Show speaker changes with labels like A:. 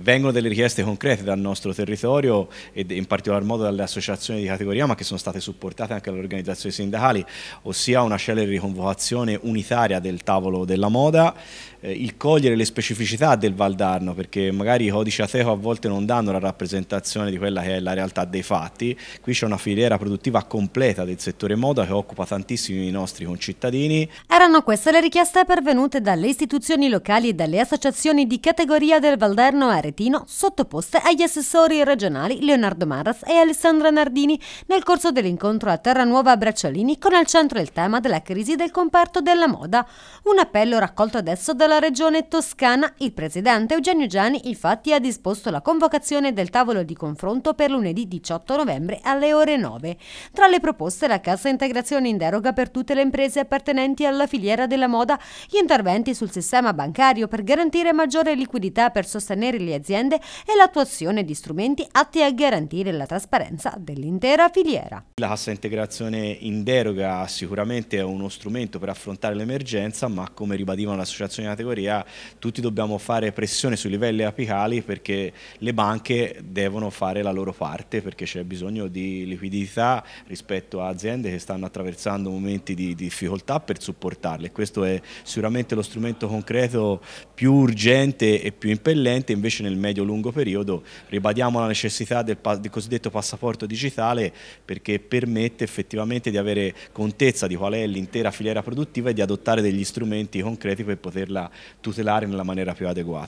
A: vengono delle richieste concrete dal nostro territorio e in particolar modo dalle associazioni di categoria ma che sono state supportate anche dalle organizzazioni sindacali, ossia una celere riconvocazione unitaria del tavolo della moda, eh, il cogliere le specificità del Valdarno perché magari i codici ateco a volte non danno la rappresentazione di quella che è la realtà dei fatti, qui c'è una filiera produttiva completa del settore moda che occupa tantissimi nostri concittadini.
B: Erano queste le richieste pervenute dalle istituzioni locali e dalle associazioni di categoria del Valdarno Area Aretino sottoposte agli assessori regionali Leonardo Maras e Alessandra Nardini nel corso dell'incontro a Terranuova a Bracciolini con al centro il tema della crisi del comparto della moda. Un appello raccolto adesso dalla regione toscana. Il presidente Eugenio Gianni infatti ha disposto la convocazione del tavolo di confronto per lunedì 18 novembre alle ore 9. Tra le proposte la cassa integrazione in deroga per tutte le imprese appartenenti alla filiera della moda, gli interventi sul sistema bancario per garantire maggiore liquidità per sostenere le aziende e l'attuazione di strumenti atti a garantire la trasparenza dell'intera filiera.
A: La cassa integrazione in deroga sicuramente è uno strumento per affrontare l'emergenza, ma come ribadivano le associazioni di categoria, tutti dobbiamo fare pressione sui livelli apicali perché le banche devono fare la loro parte, perché c'è bisogno di liquidità rispetto a aziende che stanno attraversando momenti di difficoltà per supportarle. Questo è sicuramente lo strumento concreto più urgente e più impellente, invece invece nel medio-lungo periodo ribadiamo la necessità del, del, cosiddetto passaporto digitale perché permette effettivamente di avere contezza di qual è l'intera filiera produttiva e di adottare degli strumenti concreti per poterla tutelare nella maniera più adeguata.